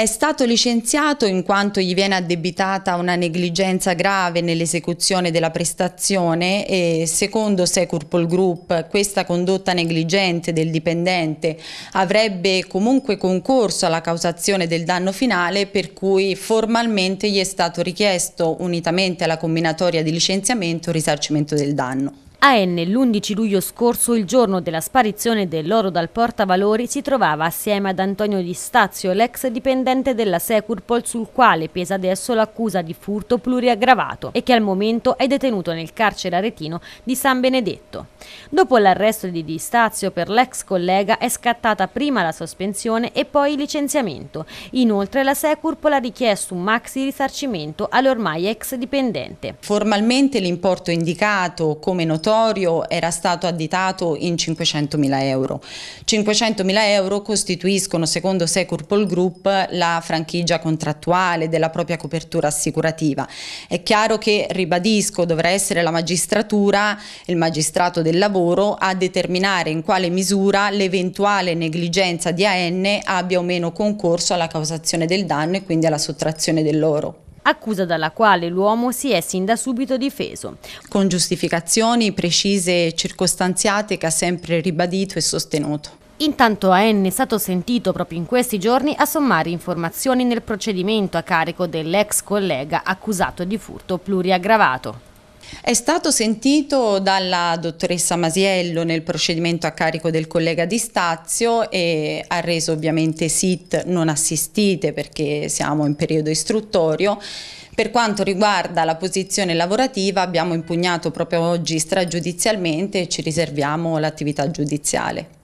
È stato licenziato in quanto gli viene addebitata una negligenza grave nell'esecuzione della prestazione e secondo Securpol Group questa condotta negligente del dipendente avrebbe comunque concorso alla causazione del danno finale per cui formalmente gli è stato richiesto unitamente alla combinatoria di licenziamento risarcimento del danno. A Enne l'11 luglio scorso, il giorno della sparizione dell'oro dal portavalori, si trovava assieme ad Antonio Di Stazio, l'ex dipendente della Securpol sul quale pesa adesso l'accusa di furto pluriaggravato e che al momento è detenuto nel carcere aretino di San Benedetto. Dopo l'arresto di Di Stazio per l'ex collega è scattata prima la sospensione e poi il licenziamento. Inoltre la Securpol ha richiesto un maxi risarcimento all'ormai ex dipendente. Formalmente l'importo indicato come notorio accusatorio era stato additato in 500.000 euro. 500.000 euro costituiscono, secondo Securpol Group, la franchigia contrattuale della propria copertura assicurativa. È chiaro che, ribadisco, dovrà essere la magistratura, il magistrato del lavoro, a determinare in quale misura l'eventuale negligenza di AN abbia o meno concorso alla causazione del danno e quindi alla sottrazione dell'oro accusa dalla quale l'uomo si è sin da subito difeso. Con giustificazioni precise e circostanziate che ha sempre ribadito e sostenuto. Intanto AN è stato sentito proprio in questi giorni a sommare informazioni nel procedimento a carico dell'ex collega accusato di furto pluriaggravato. È stato sentito dalla dottoressa Masiello nel procedimento a carico del collega Di Stazio e ha reso ovviamente SIT non assistite perché siamo in periodo istruttorio. Per quanto riguarda la posizione lavorativa abbiamo impugnato proprio oggi stragiudizialmente e ci riserviamo l'attività giudiziale.